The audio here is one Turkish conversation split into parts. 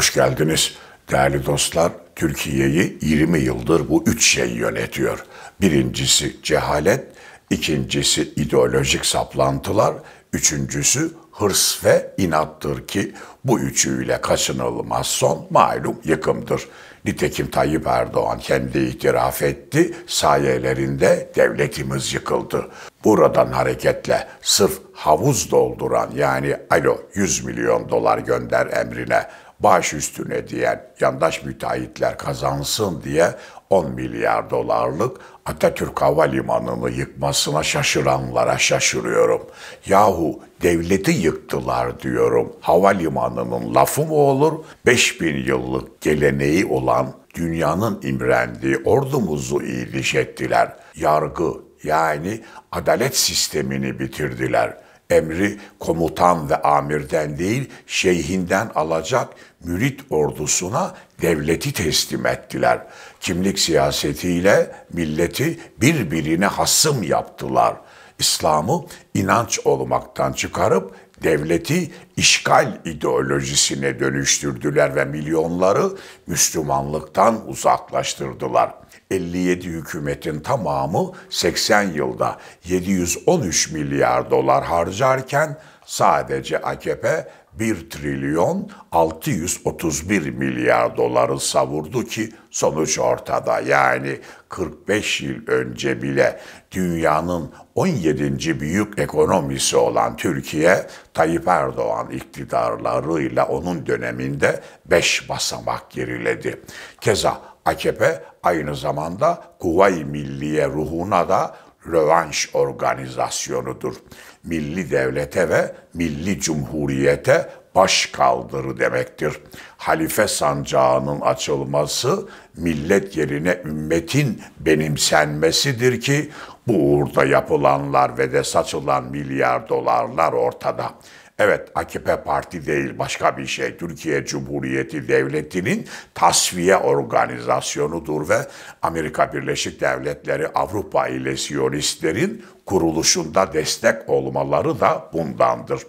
Hoş geldiniz değerli dostlar. Türkiye'yi 20 yıldır bu üç şey yönetiyor. Birincisi cehalet, ikincisi ideolojik saplantılar, üçüncüsü hırs ve inattır ki bu üçüyle kaçınılmaz son malum yıkımdır. Nitekim Tayyip Erdoğan kendi itiraf etti, sayelerinde devletimiz yıkıldı. Buradan hareketle sırf havuz dolduran yani alo 100 milyon dolar gönder emrine baş üstüne diyen yandaş müteahhitler kazansın diye 10 milyar dolarlık Atatürk Havalimanı'nı yıkmasına şaşıranlara şaşırıyorum. Yahu devleti yıktılar diyorum. Havalimanının lafı mı olur? 5000 yıllık geleneği olan dünyanın imrendiği ordumuzu iyiliş ettiler. Yargı yani adalet sistemini bitirdiler.'' Emri komutan ve amirden değil şeyhinden alacak mürit ordusuna devleti teslim ettiler. Kimlik siyasetiyle milleti birbirine hasım yaptılar. İslam'ı inanç olmaktan çıkarıp devleti işgal ideolojisine dönüştürdüler ve milyonları Müslümanlıktan uzaklaştırdılar. 57 hükümetin tamamı 80 yılda 713 milyar dolar harcarken sadece AKP 1 trilyon 631 milyar doları savurdu ki sonuç ortada. Yani 45 yıl önce bile dünyanın 17. büyük ekonomisi olan Türkiye, Tayyip Erdoğan iktidarlarıyla onun döneminde 5 basamak geriledi. Keza AKP aynı zamanda Kuvayi Milliye ruhuna da rövanş organizasyonudur milli devlete ve milli cumhuriyete baş kaldırı demektir. Halife sancağının açılması millet yerine ümmetin benimsenmesidir ki bu uğurda yapılanlar ve de saçılan milyar dolarlar ortada.'' Evet AKP parti değil başka bir şey. Türkiye Cumhuriyeti Devleti'nin tasfiye organizasyonudur ve Amerika Birleşik Devletleri Avrupa ile Siyonistlerin kuruluşunda destek olmaları da bundandır.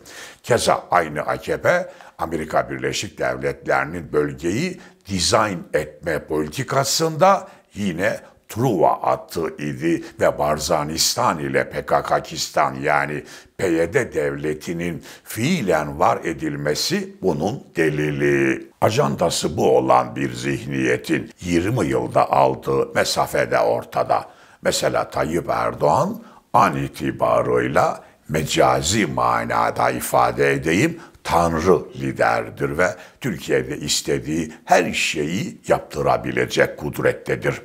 Keza aynı AKP Amerika Birleşik Devletleri'nin bölgeyi dizayn etme politikasında yine Truva attı idi ve Barzanistan ile PKK'kistan yani PYD devletinin fiilen var edilmesi bunun delili. Ajandası bu olan bir zihniyetin 20 yılda aldığı mesafede ortada. Mesela Tayyip Erdoğan an itibarıyla mecazi manada ifade edeyim Tanrı liderdir ve Türkiye'de istediği her şeyi yaptırabilecek kudrettedir.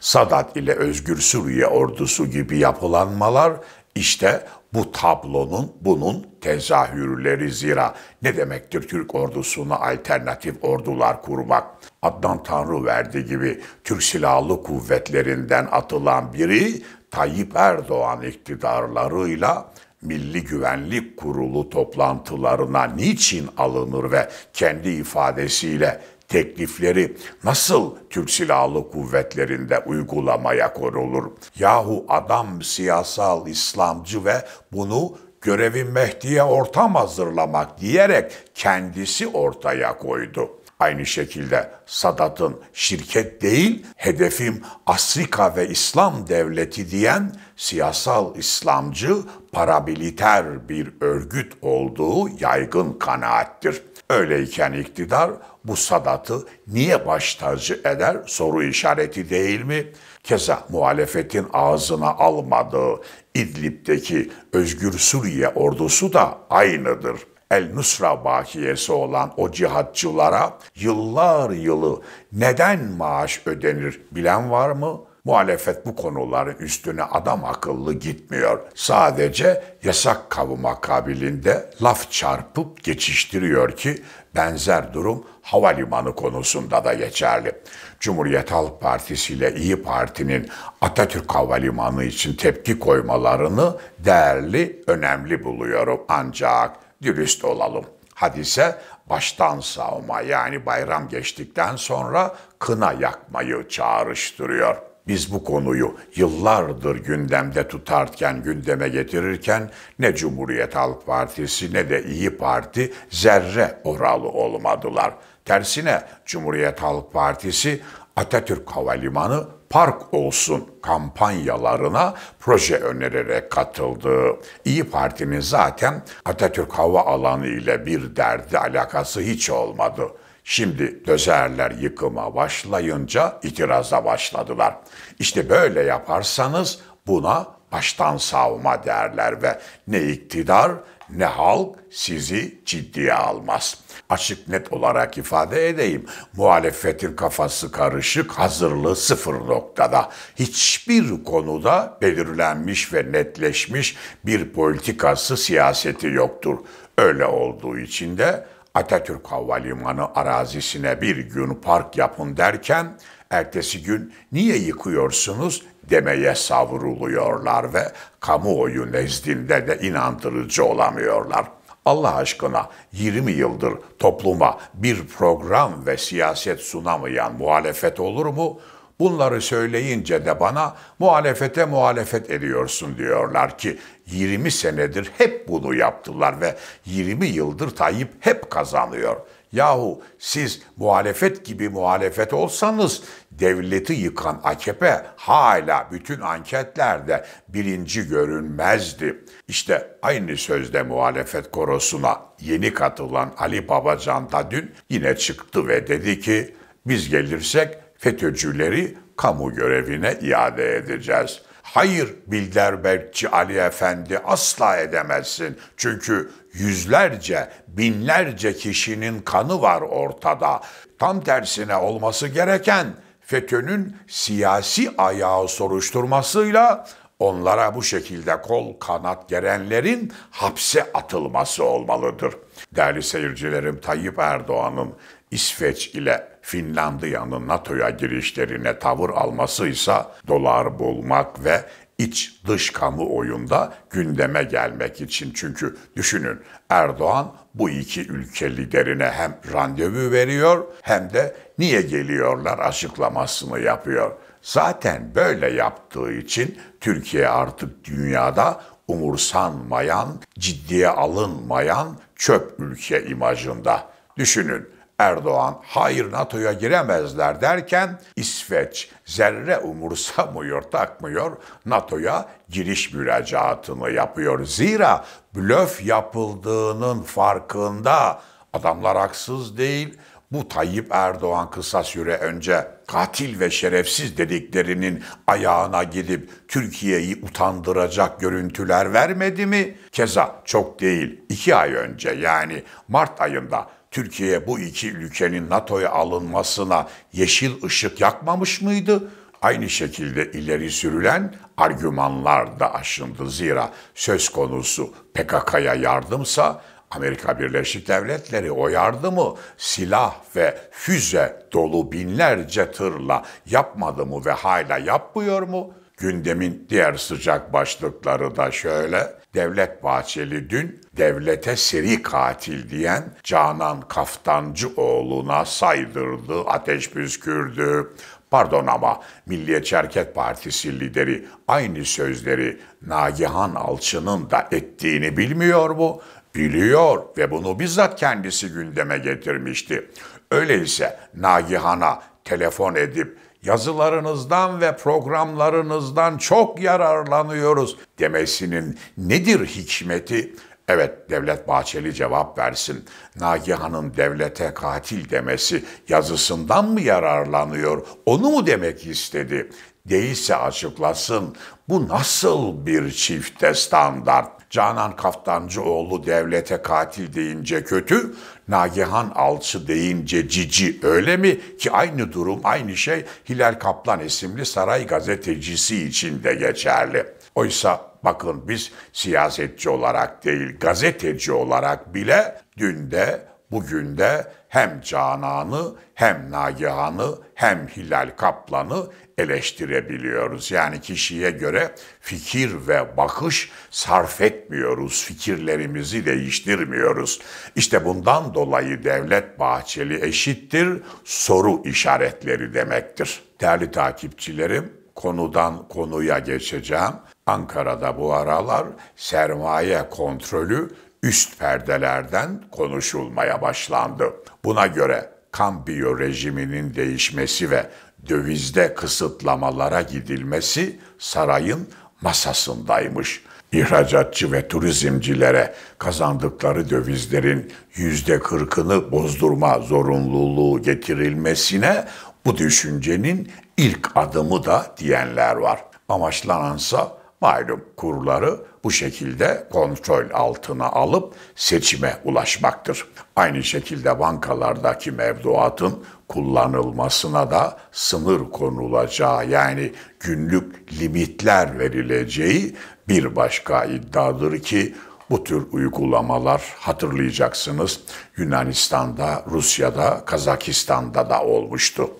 Sadat ile Özgür Suriye ordusu gibi yapılanmalar işte bu tablonun, bunun tezahürleri zira ne demektir Türk ordusuna alternatif ordular kurmak? Adnan Tanrı verdi gibi Türk Silahlı Kuvvetlerinden atılan biri Tayyip Erdoğan iktidarlarıyla Milli Güvenlik Kurulu toplantılarına niçin alınır ve kendi ifadesiyle teklifleri nasıl Türk Silahlı Kuvvetleri'nde uygulamaya korulur? Yahu adam siyasal İslamcı ve bunu görevi Mehdi'ye ortam hazırlamak diyerek kendisi ortaya koydu. Aynı şekilde Sadat'ın şirket değil, hedefim Asrika ve İslam devleti diyen siyasal İslamcı paramiliter bir örgüt olduğu yaygın kanaattir. Öyleyken iktidar bu Sadat'ı niye baş tacı eder soru işareti değil mi? Keza muhalefetin ağzına almadığı İdlib'deki Özgür Suriye ordusu da aynıdır. El Nusra bakiyesi olan o cihatçılara yıllar yılı neden maaş ödenir bilen var mı? Muhalefet bu konuların üstüne adam akıllı gitmiyor. Sadece yasak kavuma kabilinde laf çarpıp geçiştiriyor ki benzer durum havalimanı konusunda da geçerli. Cumhuriyet Halk Partisi ile İyi Parti'nin Atatürk Havalimanı için tepki koymalarını değerli, önemli buluyorum. Ancak dürüst olalım. Hadise baştan savma yani bayram geçtikten sonra kına yakmayı çağrıştırıyor. Biz bu konuyu yıllardır gündemde tutarken, gündeme getirirken ne Cumhuriyet Halk Partisi ne de İyi Parti zerre oralı olmadılar. Tersine Cumhuriyet Halk Partisi Atatürk Havalimanı park olsun kampanyalarına proje önererek katıldı. İyi Parti'nin zaten Atatürk hava alanı ile bir derdi alakası hiç olmadı. Şimdi dözerler yıkıma başlayınca itiraza başladılar. İşte böyle yaparsanız buna baştan savma derler ve ne iktidar ne halk sizi ciddiye almaz. Açık net olarak ifade edeyim. Muhalefetin kafası karışık, hazırlığı sıfır noktada. Hiçbir konuda belirlenmiş ve netleşmiş bir politikası, siyaseti yoktur. Öyle olduğu için de Atatürk Havalimanı arazisine bir gün park yapın derken ertesi gün niye yıkıyorsunuz demeye savruluyorlar ve kamuoyu nezdinde de inandırıcı olamıyorlar. Allah aşkına 20 yıldır topluma bir program ve siyaset sunamayan muhalefet olur mu? Bunları söyleyince de bana muhalefete muhalefet ediyorsun diyorlar ki 20 senedir hep bunu yaptılar ve 20 yıldır Tayyip hep kazanıyor.'' Yahu siz muhalefet gibi muhalefet olsanız devleti yıkan AKP hala bütün anketlerde birinci görünmezdi. İşte aynı sözde muhalefet korosuna yeni katılan Ali Babacan da dün yine çıktı ve dedi ki biz gelirsek FETÖ'cüleri kamu görevine iade edeceğiz.'' Hayır Bilderbergçi Ali Efendi asla edemezsin. Çünkü yüzlerce, binlerce kişinin kanı var ortada. Tam tersine olması gereken FETÖ'nün siyasi ayağı soruşturmasıyla onlara bu şekilde kol kanat gerenlerin hapse atılması olmalıdır. Değerli seyircilerim Tayyip Erdoğan'ın İsveç ile Finlandiya'nın NATO'ya girişlerine tavır alması ise dolar bulmak ve iç dış kamu oyunda gündeme gelmek için. Çünkü düşünün Erdoğan bu iki ülke liderine hem randevu veriyor hem de niye geliyorlar açıklamasını yapıyor. Zaten böyle yaptığı için Türkiye artık dünyada umursanmayan, ciddiye alınmayan çöp ülke imajında. Düşünün Erdoğan hayır NATO'ya giremezler derken İsveç zerre umursamıyor takmıyor NATO'ya giriş müracaatını yapıyor. Zira blöf yapıldığının farkında adamlar haksız değil. Bu Tayyip Erdoğan kısa süre önce katil ve şerefsiz dediklerinin ayağına gidip Türkiye'yi utandıracak görüntüler vermedi mi? Keza çok değil iki ay önce yani Mart ayında Türkiye bu iki ülkenin NATO'ya alınmasına yeşil ışık yakmamış mıydı? Aynı şekilde ileri sürülen argümanlar da aşındı. Zira söz konusu PKK'ya yardımsa Amerika Birleşik Devletleri o yardımı silah ve füze dolu binlerce tırla yapmadı mı ve hala yapmıyor mu? Gündemin diğer sıcak başlıkları da şöyle. Devlet Bahçeli dün devlete seri katil diyen Canan Kaftancıoğlu'na saydırdı, ateş püskürdü. Pardon ama Milliyetçi Hareket Partisi lideri aynı sözleri Nagihan Alçı'nın da ettiğini bilmiyor mu? Biliyor ve bunu bizzat kendisi gündeme getirmişti. Öyleyse Nagihan'a telefon edip yazılarınızdan ve programlarınızdan çok yararlanıyoruz demesinin nedir hikmeti? Evet Devlet Bahçeli cevap versin. Nagihan'ın devlete katil demesi yazısından mı yararlanıyor? Onu mu demek istedi? Değilse açıklasın. Bu nasıl bir çifte standart? Canan Kaftancıoğlu devlete katil deyince kötü, Nagihan Alçı deyince cici öyle mi ki aynı durum aynı şey Hilal Kaplan isimli saray gazetecisi için de geçerli. Oysa bakın biz siyasetçi olarak değil gazeteci olarak bile dün de Bugün de hem Canan'ı hem Nagihan'ı hem Hilal Kaplan'ı eleştirebiliyoruz. Yani kişiye göre fikir ve bakış sarf etmiyoruz, fikirlerimizi değiştirmiyoruz. İşte bundan dolayı Devlet Bahçeli eşittir soru işaretleri demektir. Değerli takipçilerim, konudan konuya geçeceğim. Ankara'da bu aralar sermaye kontrolü üst perdelerden konuşulmaya başlandı. Buna göre kambiyo rejiminin değişmesi ve dövizde kısıtlamalara gidilmesi sarayın masasındaymış. İhracatçı ve turizmcilere kazandıkları dövizlerin yüzde kırkını bozdurma zorunluluğu getirilmesine bu düşüncenin ilk adımı da diyenler var. Amaçlanansa malum kurları bu şekilde kontrol altına alıp seçime ulaşmaktır. Aynı şekilde bankalardaki mevduatın kullanılmasına da sınır konulacağı yani günlük limitler verileceği bir başka iddiadır ki bu tür uygulamalar hatırlayacaksınız Yunanistan'da, Rusya'da, Kazakistan'da da olmuştu.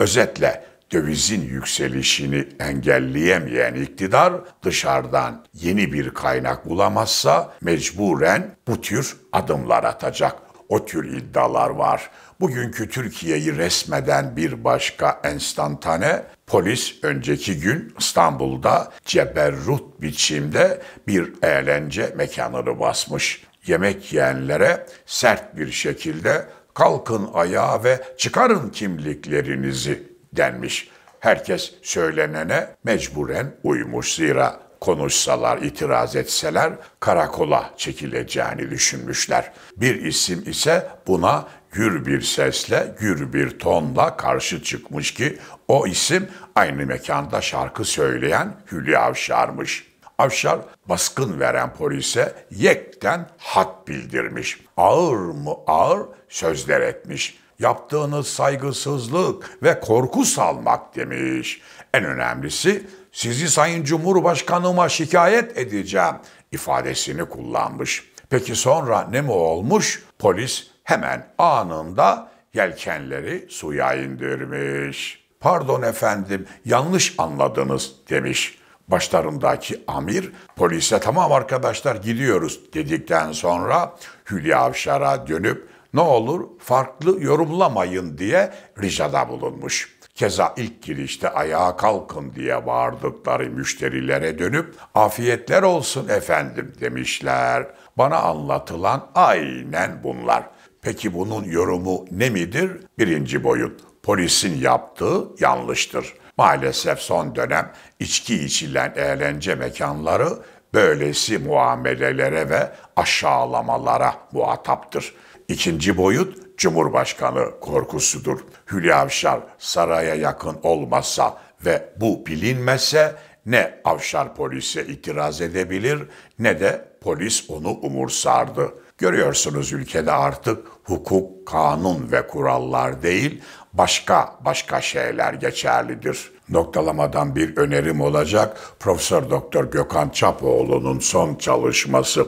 Özetle dövizin yükselişini engelleyemeyen iktidar dışarıdan yeni bir kaynak bulamazsa mecburen bu tür adımlar atacak. O tür iddialar var. Bugünkü Türkiye'yi resmeden bir başka enstantane polis önceki gün İstanbul'da ceberrut biçimde bir eğlence mekanını basmış. Yemek yiyenlere sert bir şekilde kalkın ayağa ve çıkarın kimliklerinizi denmiş. Herkes söylenene mecburen uymuş zira konuşsalar, itiraz etseler karakola çekileceğini düşünmüşler. Bir isim ise buna gür bir sesle, gür bir tonla karşı çıkmış ki o isim aynı mekanda şarkı söyleyen Hülya Avşar'mış. Avşar baskın veren polise yekten hat bildirmiş. Ağır mı ağır sözler etmiş yaptığınız saygısızlık ve korku salmak demiş. En önemlisi sizi Sayın Cumhurbaşkanıma şikayet edeceğim ifadesini kullanmış. Peki sonra ne mi olmuş? Polis hemen anında yelkenleri suya indirmiş. Pardon efendim yanlış anladınız demiş. Başlarındaki amir polise tamam arkadaşlar gidiyoruz dedikten sonra Hülya Avşar'a dönüp ne olur farklı yorumlamayın diye ricada bulunmuş. Keza ilk girişte ayağa kalkın diye bağırdıkları müşterilere dönüp afiyetler olsun efendim demişler. Bana anlatılan aynen bunlar. Peki bunun yorumu ne midir? Birinci boyut. Polisin yaptığı yanlıştır. Maalesef son dönem içki içilen eğlence mekanları böylesi muamelelere ve aşağılamalara muhataptır. İkinci boyut Cumhurbaşkanı korkusudur. Hülya Avşar saraya yakın olmasa ve bu bilinmese ne Avşar polise itiraz edebilir ne de polis onu umursardı. Görüyorsunuz ülkede artık hukuk, kanun ve kurallar değil, başka başka şeyler geçerlidir noktalamadan bir önerim olacak. Profesör Doktor Gökhan Çapoğlu'nun son çalışması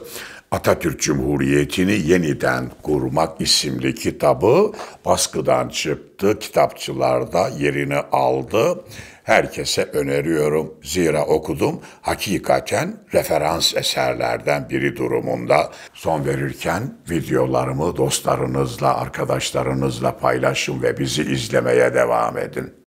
Atatürk Cumhuriyeti'ni yeniden kurmak isimli kitabı baskıdan çıktı, kitapçılarda yerini aldı. Herkese öneriyorum. Zira okudum. Hakikaten referans eserlerden biri durumunda. Son verirken videolarımı dostlarınızla, arkadaşlarınızla paylaşın ve bizi izlemeye devam edin.